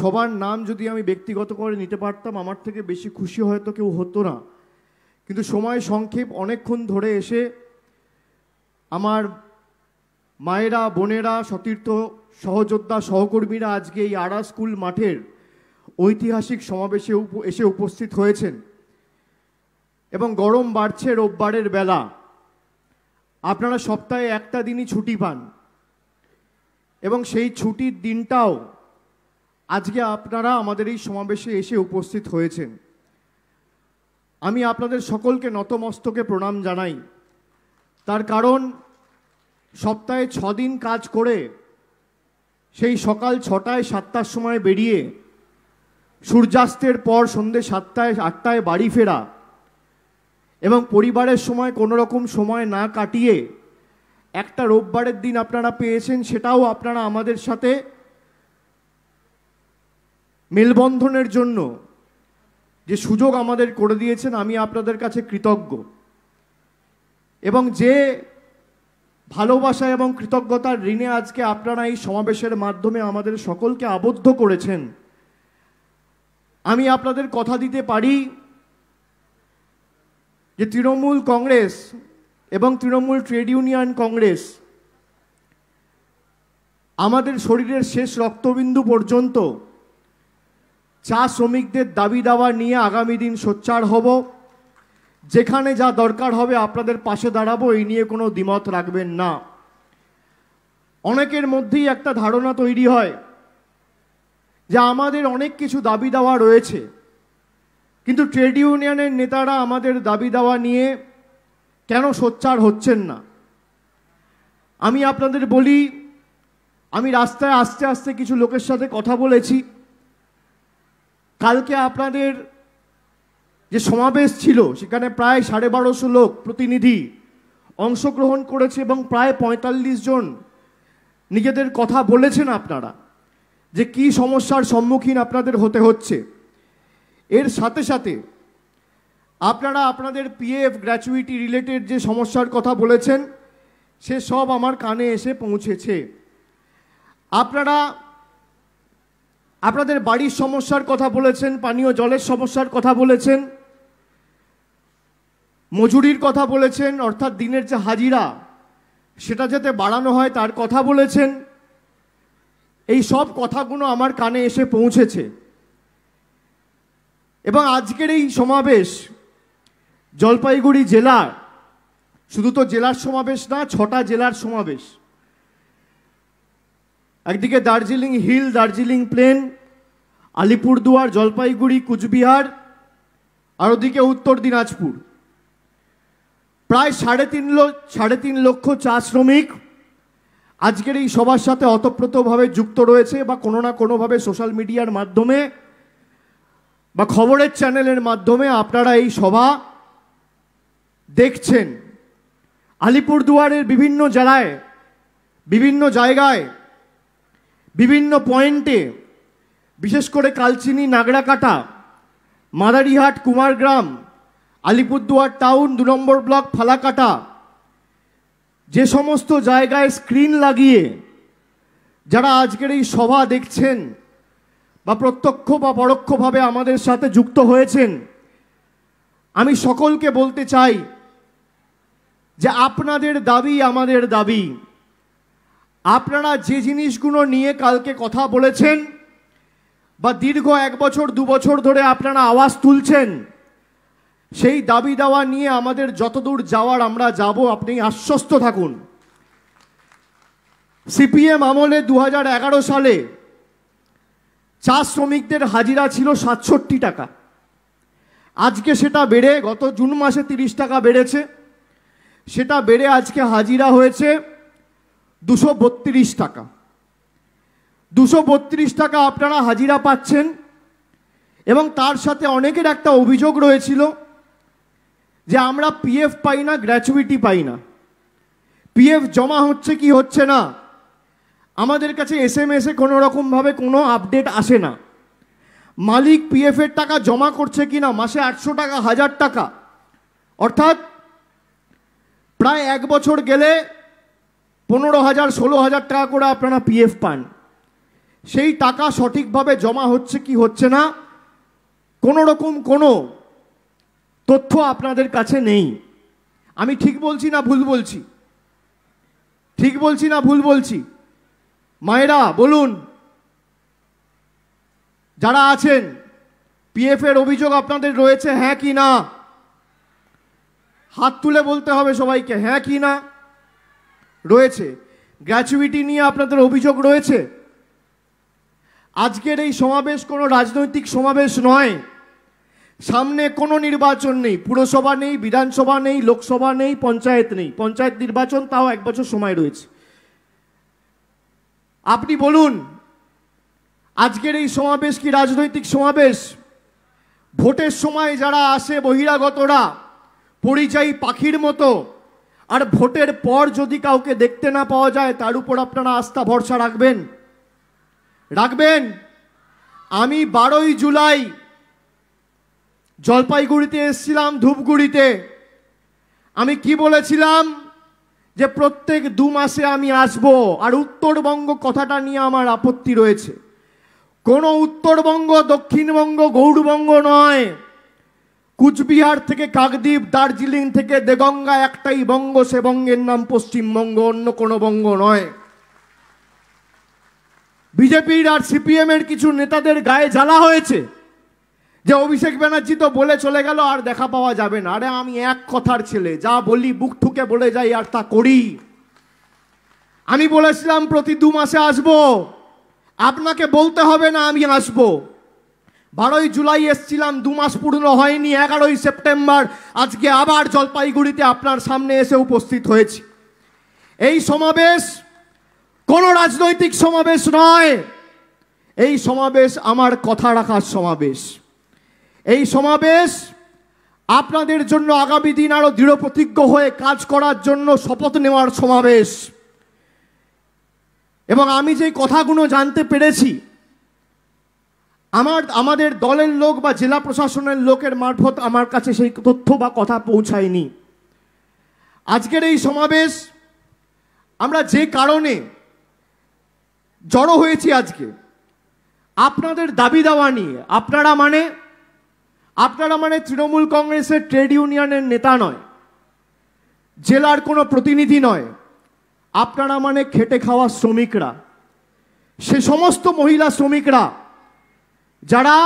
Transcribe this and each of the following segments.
সবার নাম যদি আমি ব্যক্তিগত করে নিতে পারতাম আমার থেকে বেশি খুশি হয়তো কেউ হতো না কিন্তু সময় সংক্ষেপ অনেকক্ষণ ধরে এসে আমার মায়েরা বোনেরা সতীর্থ সহযোদ্ধা সহকর্মীরা আজকে এই আড়া স্কুল মাঠের ঐতিহাসিক সমাবেশে এসে উপস্থিত হয়েছেন এবং গরম বাড়ছে রোববারের বেলা আপনারা সপ্তাহে একটা দিনই ছুটি পান এবং সেই ছুটির দিনটাও আজকে আপনারা আমাদের এই সমাবেশে এসে উপস্থিত হয়েছেন আমি আপনাদের সকলকে নতমস্তকে প্রণাম জানাই তার কারণ সপ্তাহে ছদিন কাজ করে সেই সকাল ছটায় সাতটার সময় বেরিয়ে সূর্যাস্তের পর সন্ধে সাতটায় আটটায় বাড়ি ফেরা এবং পরিবারের সময় কোনো রকম সময় না কাটিয়ে একটা রোববারের দিন আপনারা পেয়েছেন সেটাও আপনারা আমাদের সাথে মেলবন্ধনের জন্য যে সুযোগ আমাদের করে দিয়েছেন আমি আপনাদের কাছে কৃতজ্ঞ এবং যে ভালোবাসা এবং কৃতজ্ঞতার ঋণে আজকে আপনারা এই সমাবেশের মাধ্যমে আমাদের সকলকে আবদ্ধ করেছেন আমি আপনাদের কথা দিতে পারি যে তৃণমূল কংগ্রেস এবং তৃণমূল ট্রেড ইউনিয়ন কংগ্রেস আমাদের শরীরের শেষ রক্তবিন্দু পর্যন্ত চা শ্রমিকদের দাবি দাওয়া নিয়ে আগামী দিন সোচ্চার হব যেখানে যা দরকার হবে আপনাদের পাশে দাঁড়াবো এই নিয়ে কোনো দ্বিমত রাখবেন না অনেকের মধ্যেই একটা ধারণা তৈরি হয় যে আমাদের অনেক কিছু দাবি দাওয়া রয়েছে কিন্তু ট্রেড ইউনিয়নের নেতারা আমাদের দাবি দাওয়া নিয়ে কেন সোচ্চার হচ্ছেন না আমি আপনাদের বলি আমি রাস্তায় আস্তে আস্তে কিছু লোকের সাথে কথা বলেছি কালকে আপনাদের যে সমাবেশ ছিল সেখানে প্রায় সাড়ে বারোশো লোক প্রতিনিধি অংশগ্রহণ করেছে এবং প্রায় পঁয়তাল্লিশ জন নিজেদের কথা বলেছেন আপনারা যে কি সমস্যার সম্মুখীন আপনাদের হতে হচ্ছে এর সাথে সাথে আপনারা আপনাদের পিএফ গ্র্যাচুইটি রিলেটেড যে সমস্যার কথা বলেছেন সে সব আমার কানে এসে পৌঁছেছে আপনারা আপনাদের বাড়ির সমস্যার কথা বলেছেন পানীয় জলের সমস্যার কথা বলেছেন মজুরির কথা বলেছেন অর্থাৎ দিনের যে হাজিরা সেটা যাতে বাড়ানো হয় তার কথা বলেছেন এই সব কথাগুলো আমার কানে এসে পৌঁছেছে এবং আজকের এই সমাবেশ জলপাইগুড়ি জেলা শুধু তো জেলার সমাবেশ না ছটা জেলার সমাবেশ একদিকে দার্জিলিং হিল দার্জিলিং প্লেন আলিপুরদুয়ার জলপাইগুড়ি কুচবিহার আর ওদিকে উত্তর দিনাজপুর প্রায় সাড়ে তিন সাড়ে তিন লক্ষ চা শ্রমিক আজকের এই সবার সাথে অতপ্রতভাবে যুক্ত রয়েছে বা কোনো না কোনোভাবে সোশ্যাল মিডিয়ার মাধ্যমে বা খবরের চ্যানেলের মাধ্যমে আপনারা এই সভা দেখছেন আলিপুরদুয়ারের বিভিন্ন জেলায় বিভিন্ন জায়গায় বিভিন্ন পয়েন্টে বিশেষ করে কালচিনি নাগড়াকাটা মাদারিহাট কুমারগ্রাম আলিপুরদুয়ার টাউন দু নম্বর ব্লক ফালাকাটা যে সমস্ত জায়গায় স্ক্রিন লাগিয়ে যারা আজকের এই সভা দেখছেন বা প্রত্যক্ষ বা পরোক্ষভাবে আমাদের সাথে যুক্ত হয়েছেন আমি সকলকে বলতে চাই যে আপনাদের দাবি আমাদের দাবি আপনারা যে জিনিসগুলো নিয়ে কালকে কথা বলেছেন বা দীর্ঘ এক বছর দু বছর ধরে আপনারা আওয়াজ তুলছেন সেই দাবি দাওয়া নিয়ে আমাদের যতদূর যাওয়ার আমরা যাব আপনি আশ্বস্ত থাকুন সিপিএম আমলে দু সালে চা শ্রমিকদের হাজিরা ছিল সাতষট্টি টাকা আজকে সেটা বেড়ে গত জুন মাসে তিরিশ টাকা বেড়েছে সেটা বেড়ে আজকে হাজিরা হয়েছে দুশো বত্রিশ টাকা দুশো বত্রিশ টাকা আপনারা হাজিরা পাচ্ছেন এবং তার সাথে অনেকের একটা অভিযোগ রয়েছিল যে আমরা পিএফ পাই না গ্র্যাচুইটি পাই না পিএফ জমা হচ্ছে কি হচ্ছে না আমাদের কাছে এস এম এসে কোনো রকমভাবে কোনো আপডেট আসে না মালিক পিএফের টাকা জমা করছে কি না মাসে আটশো টাকা হাজার টাকা অর্থাৎ প্রায় এক বছর গেলে পনেরো হাজার ষোলো হাজার টাকা করে আপনারা পিএফ পান সেই টাকা সঠিকভাবে জমা হচ্ছে কি হচ্ছে না কোনো রকম কোনো তথ্য আপনাদের কাছে নেই আমি ঠিক বলছি না ভুল বলছি ঠিক বলছি না ভুল বলছি মায়েরা বলুন যারা আছেন পিএফ এর অভিযোগ আপনাদের রয়েছে হ্যাঁ কি না হাত তুলে বলতে হবে সবাইকে হ্যাঁ কি না রয়েছে গ্র্যাচুইটি নিয়ে আপনাদের অভিযোগ রয়েছে আজকের এই সমাবেশ কোনো রাজনৈতিক সমাবেশ নয় সামনে কোনো নির্বাচন নেই পুরসভা নেই বিধানসভা নেই লোকসভা নেই পঞ্চায়েত নেই পঞ্চায়েত নির্বাচন তাও এক বছর সময় রয়েছে আপনি বলুন আজকের এই সমাবেশ কি রাজনৈতিক সমাবেশ ভোটের সময় যারা আসে বহিরাগতরা পরিযায়ী পাখির মতো আর ভোটের পর যদি কাউকে দেখতে না পাওয়া যায় তার উপর আপনারা আস্থা ভরসা রাখবেন রাখবেন আমি বারোই জুলাই জলপাইগুড়িতে এসেছিলাম ধূপগুড়িতে আমি কি বলেছিলাম যে প্রত্যেক দু মাসে আমি আসব আর উত্তরবঙ্গ কথাটা নিয়ে আমার আপত্তি রয়েছে কোনো উত্তরবঙ্গ দক্ষিণবঙ্গ গৌরবঙ্গ নয় কুচবিহার থেকে কাকদ্বীপ দার্জিলিং থেকে দেগঙ্গা একটাই বঙ্গ সে বঙ্গের নাম পশ্চিমবঙ্গ অন্য কোনো বঙ্গ নয় বিজেপির আর সিপিএমের কিছু নেতাদের গায়ে জ্বালা হয়েছে যে অভিষেক ব্যানার্জি তো বলে চলে গেল আর দেখা পাওয়া যাবে না আরে আমি এক কথার ছেলে যা বলি বুক ঠুকে বলে যাই আর তা করি আমি বলেছিলাম প্রতি দু মাসে আসব আপনাকে বলতে হবে না আমি আসবো বারোই জুলাই এসছিলাম দু মাস পূর্ণ হয়নি এগারোই সেপ্টেম্বর আজকে আবার জলপাইগুড়িতে আপনার সামনে এসে উপস্থিত হয়েছি এই সমাবেশ কোনো রাজনৈতিক সমাবেশ নয় এই সমাবেশ আমার কথা রাখার সমাবেশ এই সমাবেশ আপনাদের জন্য আগামী দিন আরও দৃঢ় প্রতিজ্ঞ হয়ে কাজ করার জন্য শপথ নেওয়ার সমাবেশ এবং আমি যে কথাগুলো জানতে পেরেছি আমার আমাদের দলের লোক বা জেলা প্রশাসনের লোকের মারফত আমার কাছে সেই তথ্য বা কথা পৌঁছায়নি আজকের এই সমাবেশ আমরা যে কারণে জড়ো হয়েছি আজকে আপনাদের দাবি দাওয়া নিয়ে আপনারা মানে আপনারা মানে তৃণমূল কংগ্রেসের ট্রেড ইউনিয়নের নেতা নয় জেলার কোনো প্রতিনিধি নয় আপনারা মানে খেটে খাওয়া শ্রমিকরা সে সমস্ত মহিলা শ্রমিকরা যারা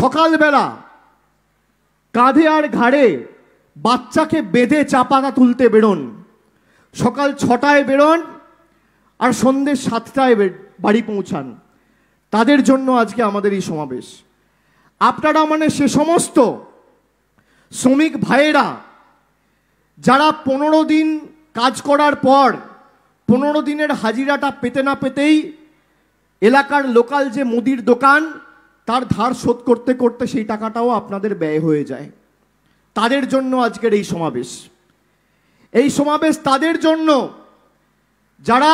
সকালবেলা কাঁধে আর ঘাড়ে বাচ্চাকে বেঁধে চাপাতা তুলতে বেরোন সকাল ছটায় বেরোন আর সন্ধ্যে সাতটায় বাড়ি পৌঁছান তাদের জন্য আজকে আমাদের এই সমাবেশ আপনারা মানে সে সমস্ত শ্রমিক ভাইয়েরা যারা পনেরো দিন কাজ করার পর পনেরো দিনের হাজিরাটা পেতে না পেতেই এলাকার লোকাল যে মুদির দোকান তার ধার শোধ করতে করতে সেই টাকাটাও আপনাদের ব্যয় হয়ে যায় তাদের জন্য আজকের এই সমাবেশ এই সমাবেশ তাদের জন্য যারা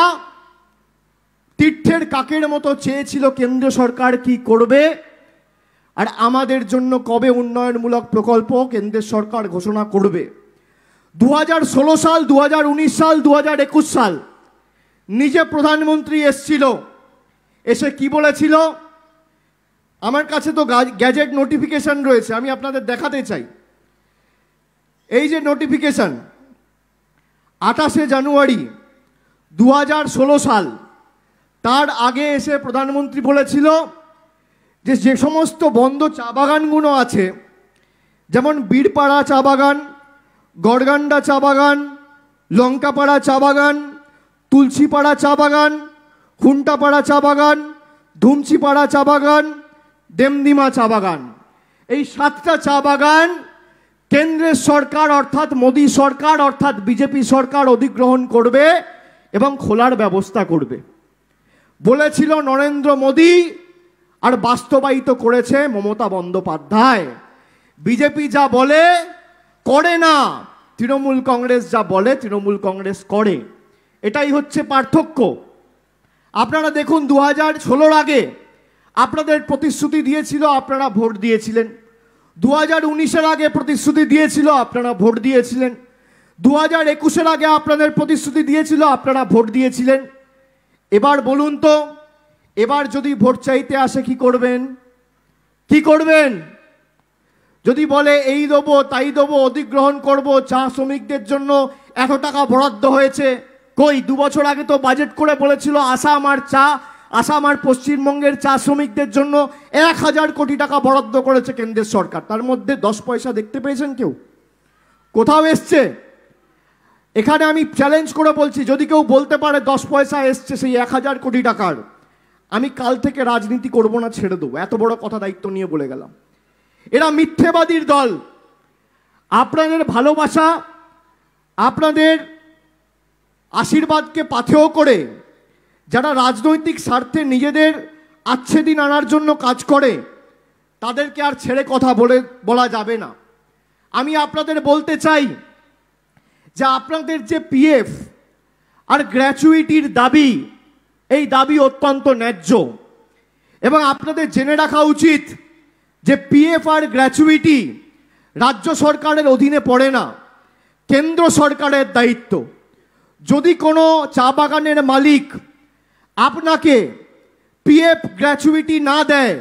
তীর্থের কাকের মতো চেয়েছিল কেন্দ্র সরকার কি করবে আর আমাদের জন্য কবে উন্নয়নমূলক প্রকল্প কেন্দ্রের সরকার ঘোষণা করবে দু সাল দু সাল দু সাল নিজে প্রধানমন্ত্রী এসছিল এসে কি বলেছিল আমার কাছে তো গ্যাজেট নোটিফিকেশান রয়েছে আমি আপনাদের দেখাতে চাই এই যে নোটিফিকেশান আঠাশে জানুয়ারি দু সাল তার আগে এসে প্রধানমন্ত্রী বলেছিল যে যে সমস্ত বন্ধ চা বাগানগুলো আছে যেমন বীরপাড়া চা বাগান গড়গান্ডা চা বাগান লঙ্কাপাড়া চা বাগান তুলসীপাড়া চা বাগান খুন্টাপাড়া চা বাগান ধুমচিপাড়া চা বাগান দেমদিমা চা বাগান এই সাতটা চা বাগান কেন্দ্রের সরকার অর্থাৎ মোদী সরকার অর্থাৎ বিজেপি সরকার অধিগ্রহণ করবে এবং খোলার ব্যবস্থা করবে বলেছিল নরেন্দ্র মোদী আর বাস্তবায়িত করেছে মমতা বন্দ্যোপাধ্যায় বিজেপি যা বলে করে না তৃণমূল কংগ্রেস যা বলে তৃণমূল কংগ্রেস করে এটাই হচ্ছে পার্থক্য আপনারা দেখুন দু হাজার ষোলোর আগে আপনাদের প্রতিশ্রুতি দিয়েছিল আপনারা ভোট দিয়েছিলেন দু হাজার উনিশের আগে প্রতিশ্রুতি দিয়েছিল আপনারা ভোট দিয়েছিলেন দু হাজার একুশের আগে আপনাদের প্রতিশ্রুতি দিয়েছিল আপনারা ভোট দিয়েছিলেন এবার বলুন তো এবার যদি ভোট চাইতে আসে কি করবেন কি করবেন যদি বলে এই দেবো তাই দেবো অধিগ্রহণ করব চা শ্রমিকদের জন্য এত টাকা বরাদ্দ হয়েছে কই দু বছর আগে তো বাজেট করে বলেছিল আসাম আর চা আসাম আর পশ্চিমবঙ্গের চা শ্রমিকদের জন্য এক হাজার কোটি টাকা বরাদ্দ করেছে কেন্দ্রের সরকার তার মধ্যে দশ পয়সা দেখতে পেয়েছেন কেউ কোথাও এসছে এখানে আমি চ্যালেঞ্জ করে বলছি যদি কেউ বলতে পারে দশ পয়সা এসছে সেই এক হাজার কোটি টাকার আমি কাল থেকে রাজনীতি করব না ছেড়ে দেবো এত বড় কথা দায়িত্ব নিয়ে বলে গেলাম এরা মিথ্যেবাদীর দল আপনাদের ভালোবাসা আপনাদের আশীর্বাদকে পাথেয় করে যারা রাজনৈতিক স্বার্থে নিজেদের আচ্ছেদিন আনার জন্য কাজ করে তাদেরকে আর ছেড়ে কথা বলে বলা যাবে না আমি আপনাদের বলতে চাই যে আপনাদের যে পিএফ আর গ্র্যাচুইটির দাবি এই দাবি অত্যন্ত ন্যায্য এবং আপনাদের জেনে রাখা উচিত যে পিএফ আর গ্র্যাচুইটি রাজ্য সরকারের অধীনে পড়ে না কেন্দ্র সরকারের দায়িত্ব যদি কোনো চা বাগানের মালিক আপনাকে পিএফ গ্র্যাচুইটি না দেয়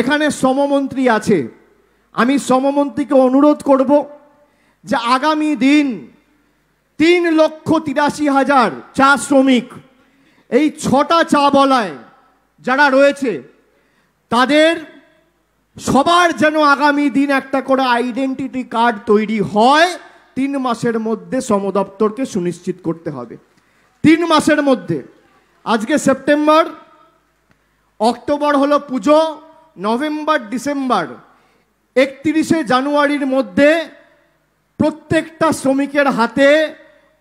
এখানে সমমন্ত্রী আছে আমি সমমন্ত্রীকে অনুরোধ করব যে আগামী দিন তিন লক্ষ তিরাশি হাজার চা শ্রমিক এই ছটা চা বলায় যারা রয়েছে তাদের সবার যেন আগামী দিন একটা করে আইডেন্টিটি কার্ড তৈরি হয় তিন মাসের মধ্যে সমদপ্তরকে সুনিশ্চিত করতে হবে তিন মাসের মধ্যে আজকে সেপ্টেম্বর অক্টোবর হলো পুজো নভেম্বর ডিসেম্বর একত্রিশে জানুয়ারির মধ্যে প্রত্যেকটা শ্রমিকের হাতে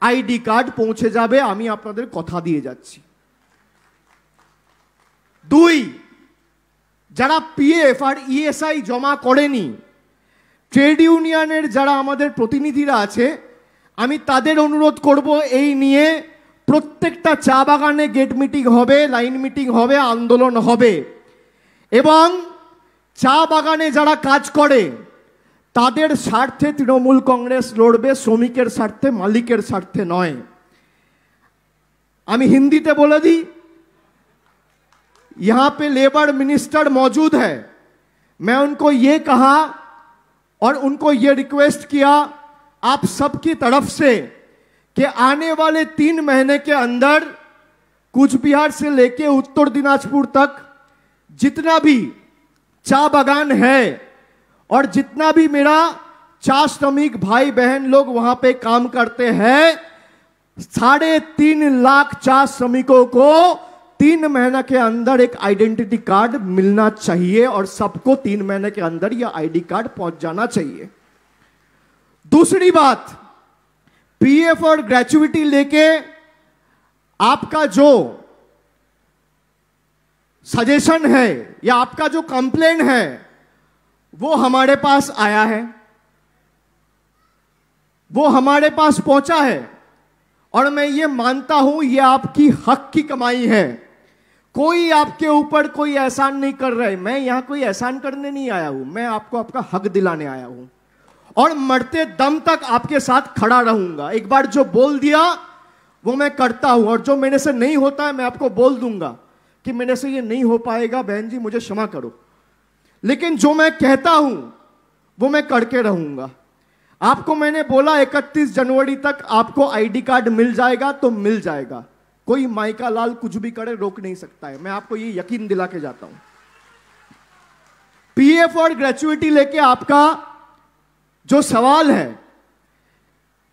আইডি কার্ড পৌঁছে যাবে আমি আপনাদের কথা দিয়ে যাচ্ছি দুই যারা পিএফ আর ইএসআই e জমা করেনি ট্রেড ইউনিয়নের যারা আমাদের প্রতিনিধিরা আছে আমি তাদের অনুরোধ করব এই নিয়ে প্রত্যেকটা চা বাগানে গেট মিটিং হবে লাইন মিটিং হবে আন্দোলন হবে এবং চা বাগানে যারা কাজ করে তাদের স্বার্থে তৃণমূল কংগ্রেস লড়বে শ্রমিকের স্বার্থে মালিকের স্বার্থে নয় আমি হিন্দিতে বলে দিই ইহা পে লেবার মিনিস্টার মজুদ হ্যাঁ मैं उनको ये কাহা और उनको ये रिक्वेस्ट किया आप सबकी तरफ से कि आने वाले तीन महीने के अंदर कुछ बिहार से लेके उत्तर दिनाजपुर तक जितना भी चा बागान है और जितना भी मेरा चा श्रमिक भाई बहन लोग वहां पे काम करते हैं साढ़े तीन लाख चा श्रमिकों को तीन महीना के अंदर एक आइडेंटिटी कार्ड मिलना चाहिए और सबको तीन महीने के अंदर यह आईडी कार्ड पहुंच जाना चाहिए दूसरी बात पीएफ और ग्रेचुटी लेके आपका जो सजेशन है या आपका जो कंप्लेन है वो हमारे पास आया है वो हमारे पास पहुंचा है और मैं ये मानता हूं ये आपकी हक की कमाई है कोई आपके ऊपर कोई एहसान नहीं कर रहे मैं यहां कोई एहसान करने नहीं आया हूं मैं आपको आपका हक दिलाने आया हूं और मरते दम तक आपके साथ खड़ा रहूंगा एक बार जो बोल दिया वो मैं करता हूं और जो मेरे से नहीं होता है मैं आपको बोल दूंगा कि मेरे से ये नहीं हो पाएगा बहन जी मुझे क्षमा करो लेकिन जो मैं कहता हूं वो मैं करके रहूंगा आपको मैंने बोला 31 जनवरी तक आपको आईडी कार्ड मिल जाएगा तो मिल जाएगा कोई माइका लाल कुछ भी करे रोक नहीं सकता है मैं आपको ये यकीन दिला के जाता हूं पीएफ और ग्रेचुएटी लेके आपका जो सवाल है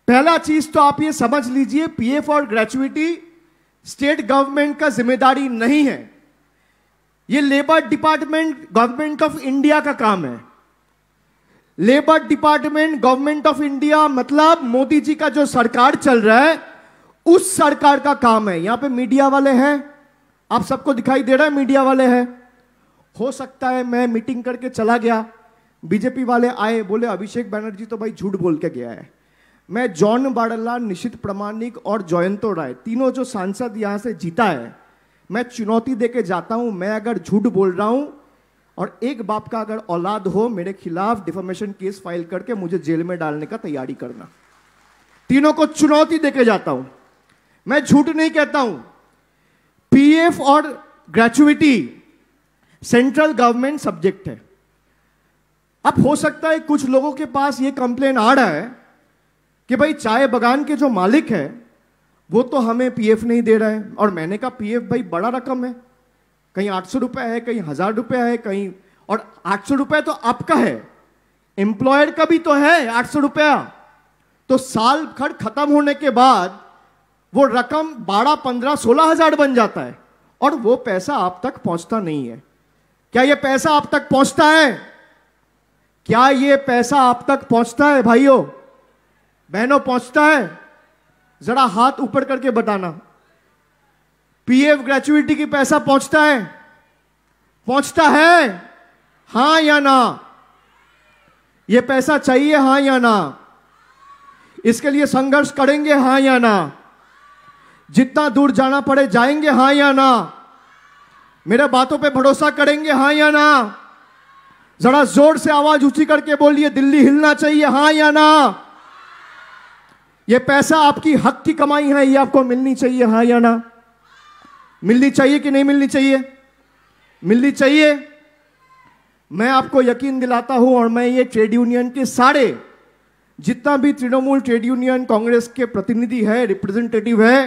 पहला चीज तो आप ये समझ लीजिए पीएफ और ग्रेचुएटी स्टेट गवर्नमेंट का जिम्मेदारी नहीं है ये labour department government of India का काम है labour department government of India मतलब मोदी जी का जो सरकार चल रहा है उस सरकार का काम है यहां पे मीडिया वाले हैं आप सबको दिखाई दे रहा है मीडिया वाले हैं हो सकता है मैं मीटिंग करके चला गया बीजेपी वाले आए बोले अभिषेक बैनर्जी तो भाई झूठ बोल के गया है मैं जॉन बाडला निशित प्रमाणिक और जयंतो राय तीनों जो सांसद यहां से जीता है मैं चुनौती दे के जाता हूं मैं अगर झूठ बोल रहा हूं और एक बाप का अगर औलाद हो मेरे खिलाफ डिफॉर्मेशन केस फाइल करके मुझे जेल में डालने का तैयारी करना तीनों को चुनौती देके जाता हूं मैं झूठ नहीं कहता हूं पीएफ और ग्रेचुएटी सेंट्रल गवर्नमेंट सब्जेक्ट है अब हो सकता है कुछ लोगों के पास ये कंप्लेन आ रहा है कि भाई चाय बगान के जो मालिक है वो तो हमें पीएफ नहीं दे रहा है और मैंने कहा पीएफ भाई बड़ा रकम है कहीं आठ सौ रुपया है कहीं हजार रुपया है कहीं और आठ सौ रुपया तो आपका है एम्प्लॉयर का भी तो है आठ सौ रुपया तो साल खड़ खत्म होने के बाद वो रकम बारह पंद्रह सोलह हजार बन जाता है और वो पैसा आप तक पहुंचता नहीं है क्या ये पैसा आप तक पहुंचता है क्या ये पैसा आप तक पहुंचता है भाइयों बहनों पहुंचता है जरा हाथ ऊपर करके बताना पीएफ ग्रेचुएटी की पैसा पहुंचता है पहुंचता है हां या ना ये पैसा चाहिए हां या ना इसके लिए संघर्ष करेंगे हां या ना जितना दूर जाना पड़े जाएंगे हाँ या ना मेरे बातों पे भरोसा करेंगे हाँ या ना जरा जोर से आवाज ऊंची करके बोलिए दिल्ली हिलना चाहिए हाँ या ना ये पैसा आपकी हक की कमाई है ये आपको मिलनी चाहिए हाँ या ना मिलनी चाहिए कि नहीं मिलनी चाहिए मिलनी चाहिए मैं आपको यकीन दिलाता हूं और मैं ये ट्रेड यूनियन के सारे जितना भी तृणमूल ट्रेड यूनियन कांग्रेस के प्रतिनिधि है रिप्रेजेंटेटिव है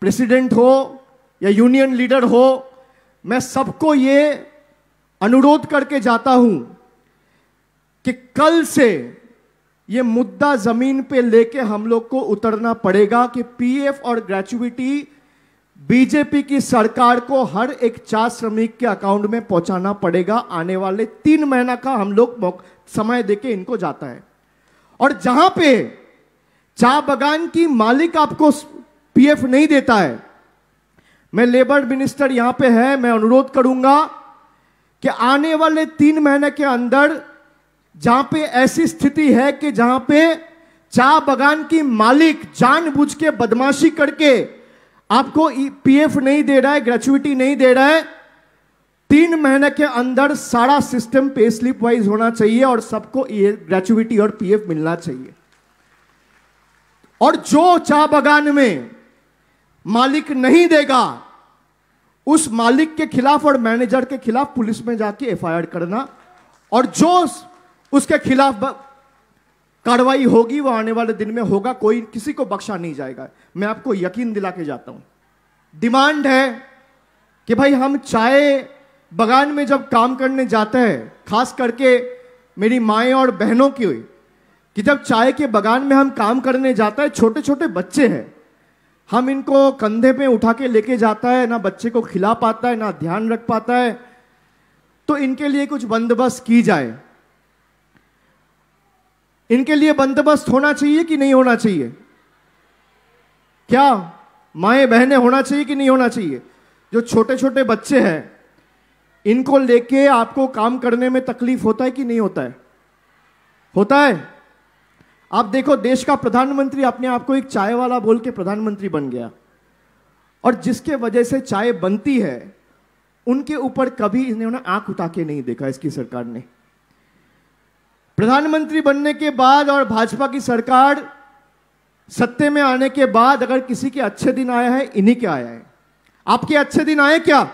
प्रेसिडेंट हो या यूनियन लीडर हो मैं सबको ये अनुरोध करके जाता हूं कि कल से ये मुद्दा जमीन पे लेके हम लोग को उतरना पड़ेगा कि पीएफ और ग्रेचुइटी बीजेपी की सरकार को हर एक चार श्रमिक के अकाउंट में पहुंचाना पड़ेगा आने वाले तीन महीना का हम लोग समय देके इनको जाता है और जहां पे चा बगान की मालिक आपको पीएफ नहीं देता है मैं लेबर मिनिस्टर यहां पे है मैं अनुरोध करूंगा कि आने वाले तीन महीने के अंदर जहां पे ऐसी स्थिति है कि जहां पे चाह बगान की मालिक जानबूझ के बदमाशी करके आपको पीएफ नहीं दे रहा है ग्रेचुअटी नहीं दे रहा है तीन महीने के अंदर सारा सिस्टम पे स्लिप वाइज होना चाहिए और सबको ग्रेचुटी और पीएफ मिलना चाहिए और जो चाह बगान में मालिक नहीं देगा उस मालिक के खिलाफ और मैनेजर के खिलाफ पुलिस में जाके एफआईआर करना और जो उसके खिलाफ कार्रवाई होगी वो आने वाले दिन में होगा कोई किसी को बख्शा नहीं जाएगा मैं आपको यकीन दिला के जाता हूं डिमांड है कि भाई हम चाय बगान में जब काम करने जाते हैं खास करके मेरी माए और बहनों की हुई कि जब चाय के बगान में हम काम करने जाते हैं छोटे छोटे बच्चे हैं हम इनको कंधे पे उठा के लेके जाता है ना बच्चे को खिला पाता है ना ध्यान रख पाता है तो इनके लिए कुछ बंदोबस्त की जाए इनके लिए बंदोबस्त होना चाहिए कि नहीं होना चाहिए क्या माए बहने होना चाहिए कि नहीं होना चाहिए जो छोटे छोटे बच्चे हैं इनको लेके आपको काम करने में तकलीफ होता है कि नहीं होता है होता है आप देखो देश का प्रधानमंत्री अपने आप को एक चाय वाला बोल के प्रधानमंत्री बन गया और जिसके वजह से चाय बनती है उनके ऊपर कभी इन्होंने आंख उठा के नहीं देखा इसकी सरकार ने प्रधानमंत्री बनने के बाद और भाजपा की सरकार सत्ते में आने के बाद अगर किसी के अच्छे दिन आया है इन्हीं के आया है आपके अच्छे दिन आए क्या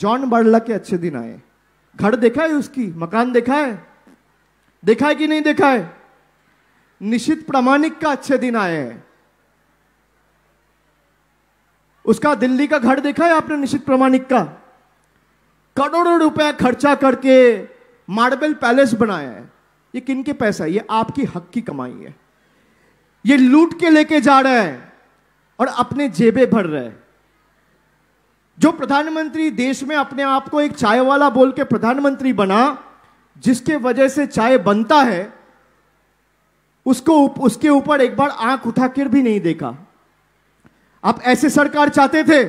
जॉन बर्ला के अच्छे दिन आए घर देखा है उसकी मकान देखा है देखा है कि नहीं देखा है निश्चित प्रामाणिक का अच्छे दिन आए हैं उसका दिल्ली का घर देखा है आपने निश्चित प्रामाणिक का करोड़ों रुपए खर्चा करके मार्बल पैलेस बनाया है ये किन के पैसा है ये आपकी हक की कमाई है ये लूट के लेके जा रहे हैं और अपने जेबे भर रहे हैं जो प्रधानमंत्री देश में अपने आप को एक चाय वाला बोल के प्रधानमंत्री बना जिसके वजह से चाय बनता है उसको उप, उसके ऊपर एक बार आंख उठाकर भी नहीं देखा आप ऐसे सरकार चाहते थे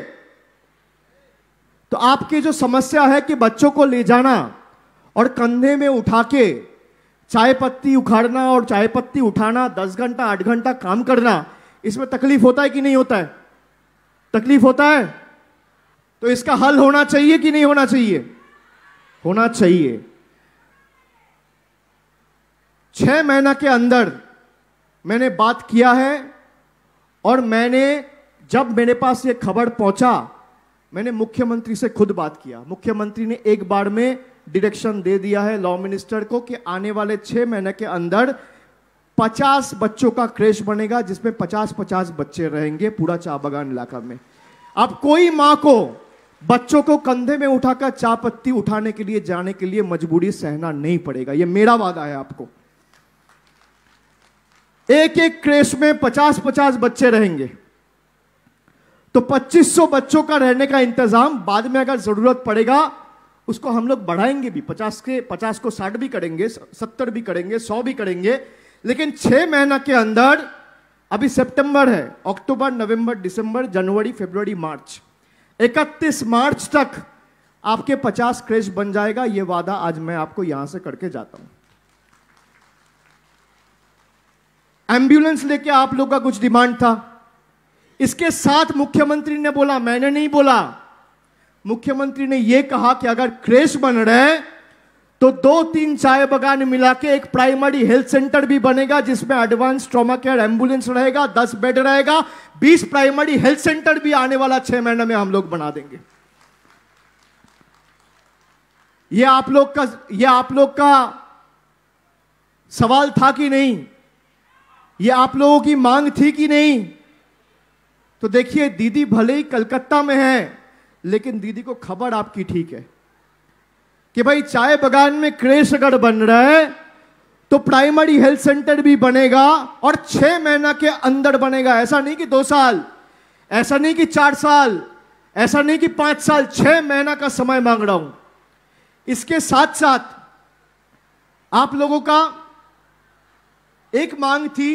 तो आपकी जो समस्या है कि बच्चों को ले जाना और कंधे में उठा के चाय पत्ती उखाड़ना और चाय पत्ती उठाना दस घंटा आठ घंटा काम करना इसमें तकलीफ होता है कि नहीं होता है तकलीफ होता है तो इसका हल होना चाहिए कि नहीं होना चाहिए होना चाहिए छह महीना के अंदर मैंने बात किया है और मैंने जब मेरे पास ये खबर पहुंचा मैंने मुख्यमंत्री से खुद बात किया मुख्यमंत्री ने एक बार में डिरेक्शन दे दिया है लॉ मिनिस्टर को कि आने वाले छह महीने के अंदर पचास बच्चों का क्रेश बनेगा जिसमें पचास पचास बच्चे रहेंगे पूरा चाह बगान इलाका में अब कोई माँ को बच्चों को कंधे में उठाकर चाह पत्ती उठाने के लिए जाने के लिए मजबूरी सहना नहीं पड़ेगा ये मेरा वादा है आपको एक एक क्रेश में पचास पचास बच्चे रहेंगे तो 2500 बच्चों का रहने का इंतजाम बाद में अगर जरूरत पड़ेगा उसको हम लोग बढ़ाएंगे भी 50 के 50 को 60 भी करेंगे 70 भी करेंगे 100 भी करेंगे लेकिन छह महीना के अंदर अभी सितंबर है अक्टूबर नवंबर दिसंबर जनवरी फरवरी मार्च 31 मार्च तक आपके 50 क्रेश बन जाएगा ये वादा आज मैं आपको यहां से करके जाता हूं एम्बुलेंस लेके आप लोग का कुछ डिमांड था इसके साथ मुख्यमंत्री ने बोला मैंने नहीं बोला मुख्यमंत्री ने यह कहा कि अगर क्रेश बन रहे तो दो तीन चाय बगान मिला के एक प्राइमरी हेल्थ सेंटर भी बनेगा जिसमें एडवांस ट्रॉमा केयर एम्बुलेंस रहेगा दस बेड रहेगा बीस प्राइमरी हेल्थ सेंटर भी आने वाला छह महीने में हम लोग बना देंगे ये आप लोग का ये आप लोग का सवाल था कि नहीं ये आप लोगों की मांग थी कि नहीं तो देखिए दीदी भले ही कलकत्ता में है लेकिन दीदी को खबर आपकी ठीक है कि भाई चाय बगान में क्रेश अगर बन रहा है तो प्राइमरी हेल्थ सेंटर भी बनेगा और छह महीना के अंदर बनेगा ऐसा नहीं कि दो साल ऐसा नहीं कि चार साल ऐसा नहीं कि पांच साल छह महीना का समय मांग रहा हूं इसके साथ साथ आप लोगों का एक मांग थी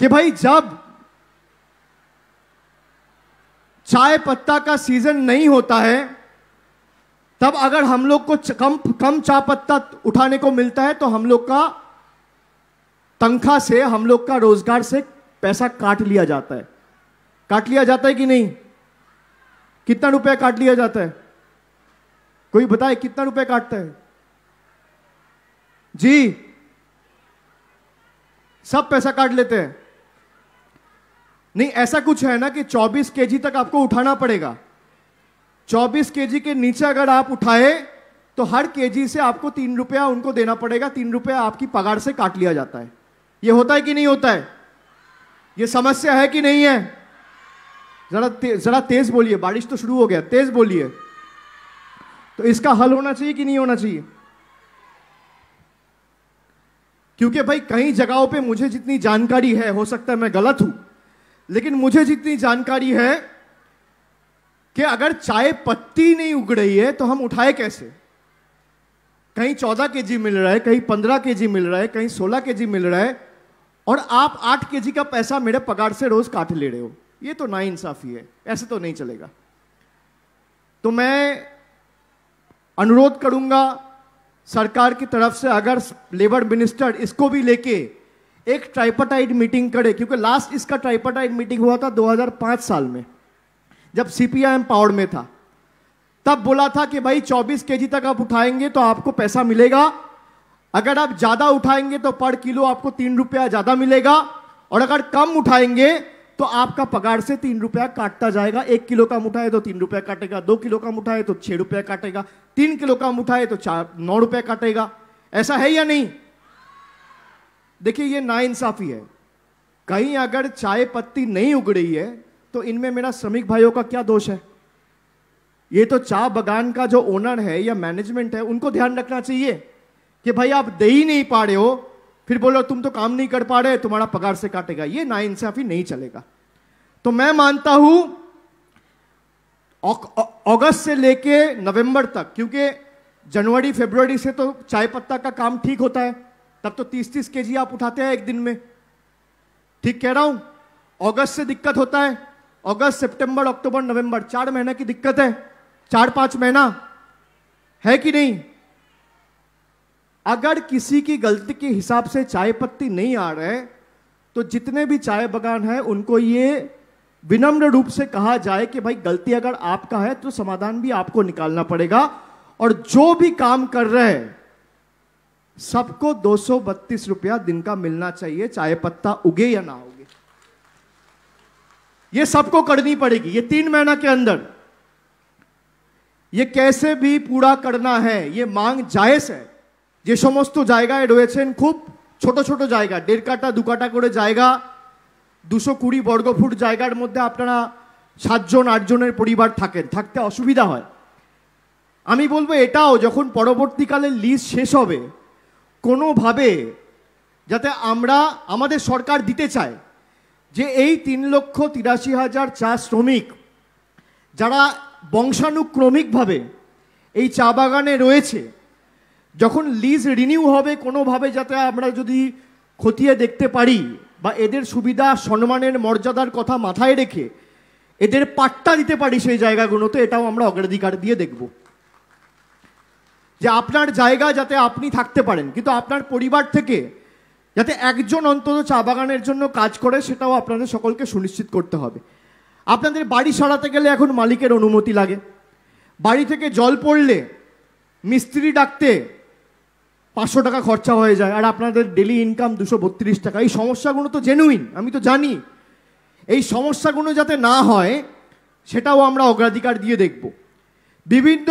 कि भाई जब चाय पत्ता का सीजन नहीं होता है तब अगर हम लोग को कम कम चाय पत्ता उठाने को मिलता है तो हम लोग का तंखा से हम लोग का रोजगार से पैसा काट लिया जाता है काट लिया जाता है कि नहीं कितना रुपया काट लिया जाता है कोई बताए कितना रुपया काटता है जी सब पैसा काट लेते हैं नहीं ऐसा कुछ है ना कि 24 केजी तक आपको उठाना पड़ेगा 24 केजी के नीचे अगर आप उठाए तो हर केजी से आपको तीन रुपया उनको देना पड़ेगा तीन रुपया आपकी पगार से काट लिया जाता है यह होता है कि नहीं होता है यह समस्या है कि नहीं है जरा ते, जरा तेज बोलिए बारिश तो शुरू हो गया तेज बोलिए तो इसका हल होना चाहिए कि नहीं होना चाहिए क्योंकि भाई कई जगहों पे मुझे जितनी जानकारी है हो सकता है मैं गलत हूं लेकिन मुझे जितनी जानकारी है कि अगर चाय पत्ती नहीं उग रही है तो हम उठाए कैसे कहीं चौदह के जी मिल रहा है कहीं पंद्रह के जी मिल रहा है कहीं सोलह के जी मिल रहा है और आप आठ के जी का पैसा मेरे पगार से रोज काट ले रहे हो ये तो ना इंसाफी है ऐसे तो नहीं चलेगा तो मैं अनुरोध करूंगा सरकार की तरफ से अगर लेबर मिनिस्टर इसको भी लेके एक ट्राइपटाइड मीटिंग करे क्योंकि लास्ट इसका ट्राइपटाइड मीटिंग हुआ था 2005 साल में जब सीपीआईएम पावर में था तब बोला था कि भाई 24 केजी तक आप उठाएंगे तो आपको पैसा मिलेगा अगर आप ज़्यादा उठाएंगे तो पर किलो आपको तीन रुपया ज़्यादा मिलेगा और अगर कम उठाएंगे तो आपका पगार से तीन रुपया काटता जाएगा एक किलो का मुठा है तो तीन रुपया काटेगा दो किलो का मुठा है तो छह रुपया काटेगा तीन किलो का मुठा है तो चार नौ रुपया काटेगा ऐसा है या नहीं देखिए ये नाइंसाफी है कहीं अगर चाय पत्ती नहीं उग रही है तो इनमें मेरा श्रमिक भाइयों का क्या दोष है ये तो चाय बगान का जो ओनर है या मैनेजमेंट है उनको ध्यान रखना चाहिए कि भाई आप दे ही नहीं पा रहे हो फिर बोलो तुम तो काम नहीं कर पा रहे तुम्हारा पगार से काटेगा ये नाइंसाफी नहीं चलेगा तो मैं मानता हूं अगस्त से लेके नवंबर तक क्योंकि जनवरी फरवरी से तो चाय पत्ता का काम ठीक होता है तब तो तीस तीस के आप उठाते हैं एक दिन में ठीक कह रहा हूं अगस्त से दिक्कत होता है अगस्त सितंबर अक्टूबर नवंबर चार महीने की दिक्कत है चार पांच महीना है कि नहीं अगर किसी की गलती के हिसाब से चाय पत्ती नहीं आ रहे तो जितने भी चाय बगान हैं उनको ये विनम्र रूप से कहा जाए कि भाई गलती अगर आपका है तो समाधान भी आपको निकालना पड़ेगा और जो भी काम कर रहे हैं सबको दो रुपया दिन का मिलना चाहिए चाय पत्ता उगे या ना उगे ये सबको करनी पड़ेगी ये तीन महीना के अंदर ये कैसे भी पूरा करना है ये मांग जायज है যে সমস্ত জায়গায় রয়েছেন খুব ছোট ছোট জায়গা দেড় কাটা দু কাটা করে জায়গা দুশো কুড়ি বর্গফুট জায়গার মধ্যে আপনারা সাতজন আটজনের পরিবার থাকেন থাকতে অসুবিধা হয় আমি বলবো এটাও যখন পরবর্তীকালে লিস্ট শেষ হবে কোনোভাবে যাতে আমরা আমাদের সরকার দিতে চায় যে এই তিন লক্ষ তিরাশি হাজার চা শ্রমিক যারা বংশানুক্রমিকভাবে এই চা বাগানে রয়েছে যখন লিজ রিনিউ হবে কোনোভাবে যাতে আমরা যদি খতিয়ে দেখতে পারি বা এদের সুবিধা সম্মানের মর্যাদার কথা মাথায় রেখে এদের পাট্টা দিতে পারি সেই জায়গাগুলোতে এটাও আমরা অগ্রাধিকার দিয়ে দেখব যে আপনার জায়গা যাতে আপনি থাকতে পারেন কিন্তু আপনার পরিবার থেকে যাতে একজন অন্তত চা বাগানের জন্য কাজ করে সেটাও আপনাদের সকলকে সুনিশ্চিত করতে হবে আপনাদের বাড়ি সারাতে গেলে এখন মালিকের অনুমতি লাগে বাড়ি থেকে জল পড়লে মিস্ত্রি ডাকতে পাঁচশো টাকা খরচা হয়ে যায় আর আপনাদের ডেলি ইনকাম দুশো বত্রিশ টাকা এই সমস্যাগুলো তো জেনুইন আমি তো জানি এই সমস্যাগুলো যাতে না হয় সেটাও আমরা অগ্রাধিকার দিয়ে দেখব বিভিন্ন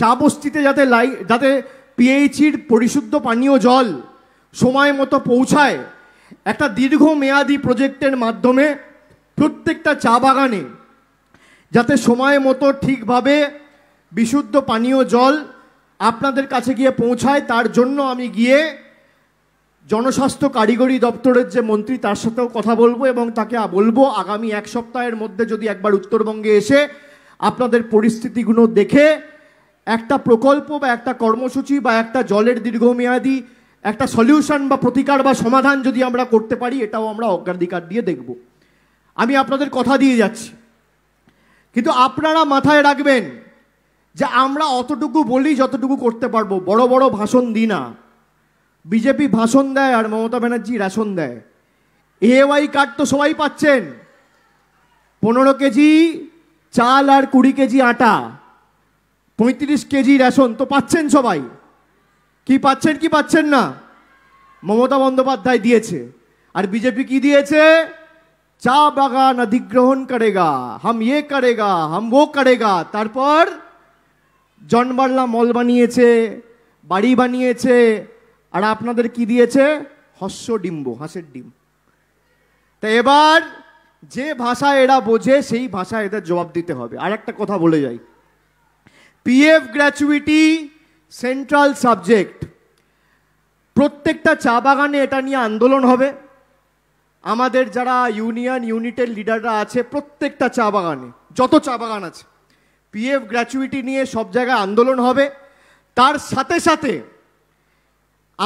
চা বস্তিতে যাতে লাই যাতে পিএইচির e পরিশুদ্ধ পানীয় জল সময় মতো পৌঁছায় একটা দীর্ঘমেয়াদি প্রজেক্টের মাধ্যমে প্রত্যেকটা চা বাগানে যাতে সময় মতো ঠিকভাবে বিশুদ্ধ পানীয় জল আপনাদের কাছে গিয়ে পৌঁছায় তার জন্য আমি গিয়ে জনস্বাস্থ্য কারিগরি দপ্তরের যে মন্ত্রী তার সাথেও কথা বলবো এবং তাকে বলবো আগামী এক সপ্তাহের মধ্যে যদি একবার উত্তরবঙ্গে এসে আপনাদের পরিস্থিতিগুলো দেখে একটা প্রকল্প বা একটা কর্মসূচি বা একটা জলের দীর্ঘমেয়াদী একটা সলিউশন বা প্রতিকার বা সমাধান যদি আমরা করতে পারি এটাও আমরা অগ্রাধিকার দিয়ে দেখব আমি আপনাদের কথা দিয়ে যাচ্ছি কিন্তু আপনারা মাথায় রাখবেন যে আমরা অতটুকু বলি যতটুকু করতে পারবো বড় বড় ভাষণ দিই না বিজেপি ভাষণ দেয় আর মমতা ব্যানার্জি রেশন দেয় এওয়াই কার্ড তো সবাই পাচ্ছেন পনেরো কেজি চাল আর কুড়ি কেজি আটা পঁয়ত্রিশ কেজি রেশন তো পাচ্ছেন সবাই কি পাচ্ছেন কি পাচ্ছেন না মমতা বন্দ্যোপাধ্যায় দিয়েছে আর বিজেপি কি দিয়েছে চা বাগান অধিগ্রহণ করেগা হাম ইয়ে করেগা হাম ও করেগা তারপর জনবার্লা মল বানিয়েছে বাড়ি বানিয়েছে আর আপনাদের কি দিয়েছে হস্য ডিম্ব হাঁসের ডিম তা এবার যে ভাষা এরা বোঝে সেই ভাষা এদের জবাব দিতে হবে আর একটা কথা বলে যাই পিএফ গ্র্যাচুইটি সেন্ট্রাল সাবজেক্ট প্রত্যেকটা চা বাগানে এটা নিয়ে আন্দোলন হবে আমাদের যারা ইউনিয়ন ইউনিটের লিডাররা আছে প্রত্যেকটা চা বাগানে যত চা বাগান আছে পিএফ গ্র্যাচুইটি নিয়ে সব জায়গায় আন্দোলন হবে তার সাথে সাথে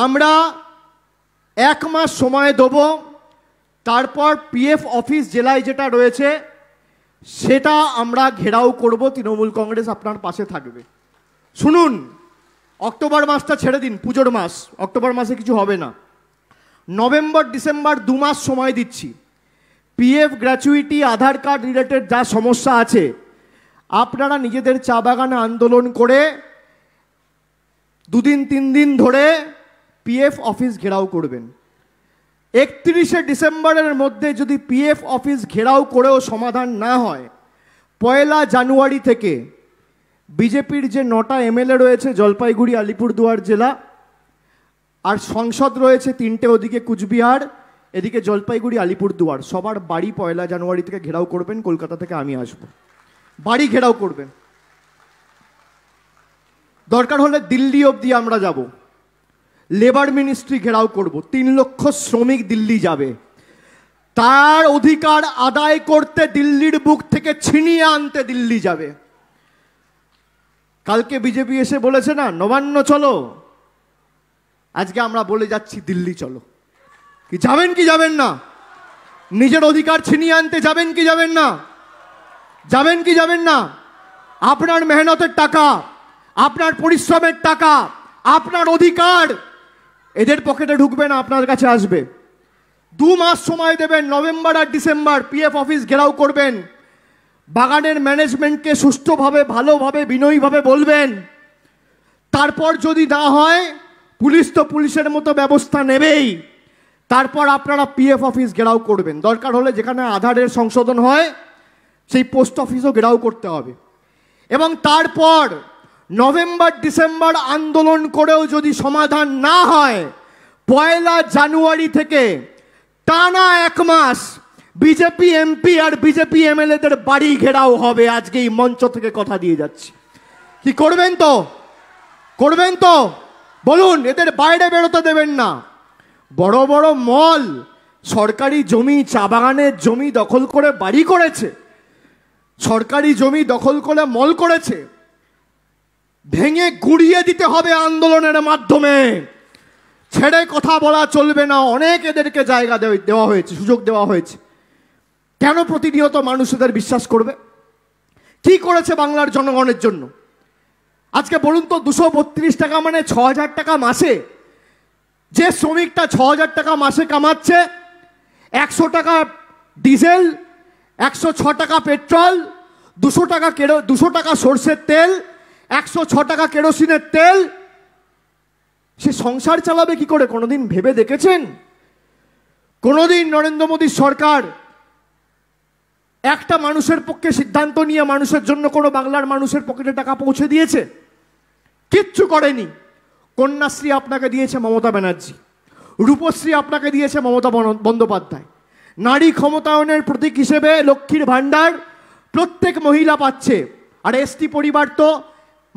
আমরা এক মাস সময় দেব তারপর পিএফ অফিস জেলায় যেটা রয়েছে সেটা আমরা ঘেরাও করব তৃণমূল কংগ্রেস আপনার পাশে থাকবে শুনুন অক্টোবর মাসটা ছেড়ে দিন পুজোর মাস অক্টোবর মাসে কিছু হবে না নভেম্বর ডিসেম্বর দু মাস সময় দিচ্ছি PF gratuity Aadhaar card related যা সমস্যা আছে আপনারা নিজেদের চা বাগানে আন্দোলন করে দুদিন তিন দিন ধরে পিএফ অফিস ঘেরাও করবেন একত্রিশে ডিসেম্বরের মধ্যে যদি পিএফ অফিস ঘেরাও করেও সমাধান না হয় পয়লা জানুয়ারি থেকে বিজেপির যে নটা এমএলএ রয়েছে জলপাইগুড়ি আলিপুরদুয়ার জেলা আর সংসদ রয়েছে তিনটে ওদিকে কুচবিহার এদিকে জলপাইগুড়ি আলিপুরদুয়ার সবার বাড়ি পয়লা জানুয়ারি থেকে ঘেরাও করবেন কলকাতা থেকে আমি আসবো বাড়ি ঘেরাও করবেন দরকার হলে দিল্লি অবধি আমরা যাব লেবার মিনিস্ট্রি ঘেরাও করব তিন লক্ষ শ্রমিক দিল্লি যাবে তার অধিকার আদায় করতে দিল্লির বুক থেকে ছিনিয়ে আনতে দিল্লি যাবে কালকে বিজেপি এসে বলেছে না নবান্ন চলো আজকে আমরা বলে যাচ্ছি দিল্লি চলো কি যাবেন কি যাবেন না নিজের অধিকার ছিনিয়ে আনতে যাবেন কি যাবেন না যাবেন কি যাবেন না আপনার মেহনতের টাকা আপনার পরিশ্রমের টাকা আপনার অধিকার এদের পকেটে ঢুকবে না আপনার কাছে আসবে দু মাস সময় দেবেন নভেম্বর আর ডিসেম্বর পিএফ অফিস ঘেরাও করবেন বাগানের ম্যানেজমেন্টকে সুষ্ঠুভাবে ভালোভাবে বিনয়ীভাবে বলবেন তারপর যদি না হয় পুলিশ তো পুলিশের মতো ব্যবস্থা নেবেই তারপর আপনারা পিএফ অফিস ঘেরাও করবেন দরকার হলে যেখানে আধারের সংশোধন হয় সেই পোস্ট অফিসও ঘেরাও করতে হবে এবং তারপর নভেম্বর ডিসেম্বর আন্দোলন করেও যদি সমাধান না হয় পয়লা জানুয়ারি থেকে টানা এক মাস বিজেপি এমপি আর বিজেপি এমএলএদের বাড়ি ঘেরাও হবে আজকে এই মঞ্চ থেকে কথা দিয়ে যাচ্ছি কি করবেন তো করবেন তো বলুন এদের বাইরে বেরোতে দেবেন না বড় বড় মল সরকারি জমি চা বাগানের জমি দখল করে বাড়ি করেছে সরকারি জমি দখল করে মল করেছে ভেঙে গুড়িয়ে দিতে হবে আন্দোলনের মাধ্যমে ছেড়ে কথা বলা চলবে না অনেক এদেরকে জায়গা দেওয়া হয়েছে সুযোগ দেওয়া হয়েছে কেন প্রতিনিয়ত মানুষ এদের বিশ্বাস করবে কি করেছে বাংলার জনগণের জন্য আজকে বলুন তো দুশো বত্রিশ টাকা মানে ছ হাজার টাকা মাসে যে শ্রমিকটা ছ হাজার টাকা মাসে কামাচ্ছে একশো টাকা ডিজেল একশো ছ টাকা পেট্রোল দুশো টাকা কেরো দুশো টাকা সর্ষের তেল একশো ছ টাকা কেরোসিনের তেল সে সংসার চালাবে কি করে কোনোদিন ভেবে দেখেছেন কোনোদিন নরেন্দ্র মোদীর সরকার একটা মানুষের পক্ষে সিদ্ধান্ত নিয়ে মানুষের জন্য কোনো বাংলার মানুষের পকেটে টাকা পৌঁছে দিয়েছে কিচ্ছু করেনি কন্যাশ্রী আপনাকে দিয়েছে মমতা ব্যানার্জি রূপশ্রী আপনাকে দিয়েছে মমতা বন্দ্যোপাধ্যায় নারী ক্ষমতায়নের প্রতীক হিসেবে লক্ষ্মীর ভাণ্ডার প্রত্যেক মহিলা পাচ্ছে আর এসটি পরিবার তো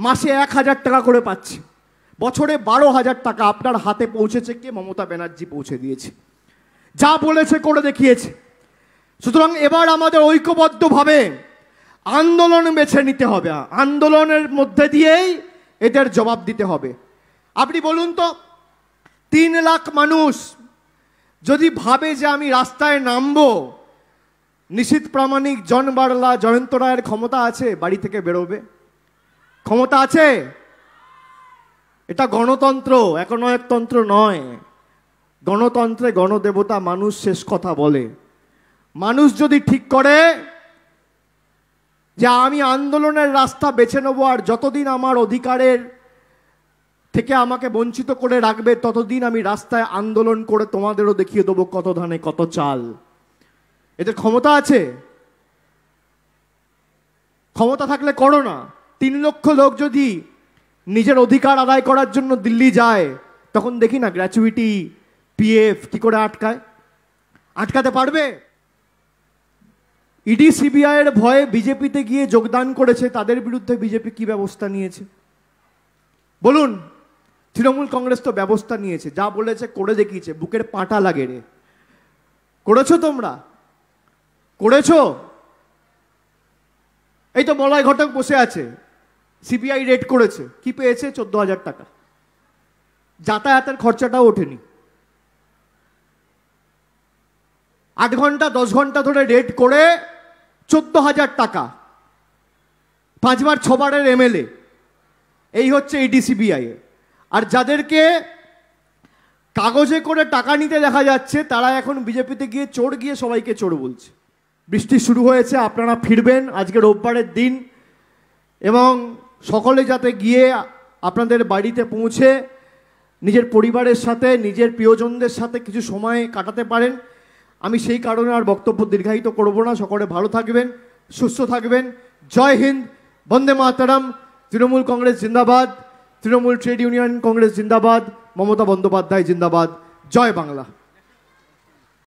মাসে এক হাজার টাকা করে পাচ্ছে বছরে বারো হাজার টাকা আপনার হাতে পৌঁছেছে কে মমতা ব্যানার্জি পৌঁছে দিয়েছে যা বলেছে করে দেখিয়েছে সুতরাং এবার আমাদের ঐক্যবদ্ধভাবে আন্দোলন বেছে নিতে হবে আন্দোলনের মধ্যে দিয়েই এদের জবাব দিতে হবে আপনি বলুন তো তিন লাখ মানুষ যদি ভাবে যে আমি রাস্তায় নামব নিশিত প্রামাণিক জন বাড়লা জয়ন্ত রায়ের ক্ষমতা আছে বাড়ি থেকে বেরোবে ক্ষমতা আছে এটা গণতন্ত্র একনায়কতন্ত্র নয় গণতন্ত্রে গণদেবতা মানুষ শেষ কথা বলে মানুষ যদি ঠিক করে যে আমি আন্দোলনের রাস্তা বেছে নেবো আর যতদিন আমার অধিকারের থেকে আমাকে বঞ্চিত করে রাখবে ততদিন আমি রাস্তায় আন্দোলন করে তোমাদেরও দেখিয়ে দেবো কত ধানে কত চাল এদের ক্ষমতা আছে ক্ষমতা থাকলে করো না তিন লক্ষ লোক যদি নিজের অধিকার আদায় করার জন্য দিল্লি যায় তখন দেখি না গ্র্যাচুইটি পিএফ কি করে আটকায় আটকাতে পারবে ইডি সিবিআইয়ের ভয়ে বিজেপিতে গিয়ে যোগদান করেছে তাদের বিরুদ্ধে বিজেপি কি ব্যবস্থা নিয়েছে বলুন তৃণমূল কংগ্রেস তো ব্যবস্থা নিয়েছে যা বলেছে করে দেখিয়েছে বুকের পাটা লাগে রে করেছো তোমরা করেছো এই তো মলয় ঘটক বসে আছে সিবিআই রেড করেছে কি পেয়েছে চোদ্দ হাজার টাকা যাতায়াতের খরচাটাও ওঠেনি আট ঘন্টা দশ ঘন্টা ধরে রেড করে চোদ্দ হাজার টাকা পাঁচবার ছবারের এমএলএ এই হচ্ছে ইডি এর আর যাদেরকে কাগজে করে টাকা নিতে দেখা যাচ্ছে তারা এখন বিজেপিতে গিয়ে চোর গিয়ে সবাইকে চোর বলছে বৃষ্টি শুরু হয়েছে আপনারা ফিরবেন আজকে রোববারের দিন এবং সকলে যাতে গিয়ে আপনাদের বাড়িতে পৌঁছে নিজের পরিবারের সাথে নিজের প্রিয়জনদের সাথে কিছু সময় কাটাতে পারেন আমি সেই কারণে আর বক্তব্য দীর্ঘায়িত করব না সকলে ভালো থাকবেন সুস্থ থাকবেন জয় হিন্দ বন্দে মাতারাম তৃণমূল কংগ্রেস জিন্দাবাদ তৃণমূল ট্রেড ইউনিয়ন কংগ্রেস জিন্দাবাদ মমতা বন্দ্যোপাধ্যায় জিন্দাবাদ জয় বাংলা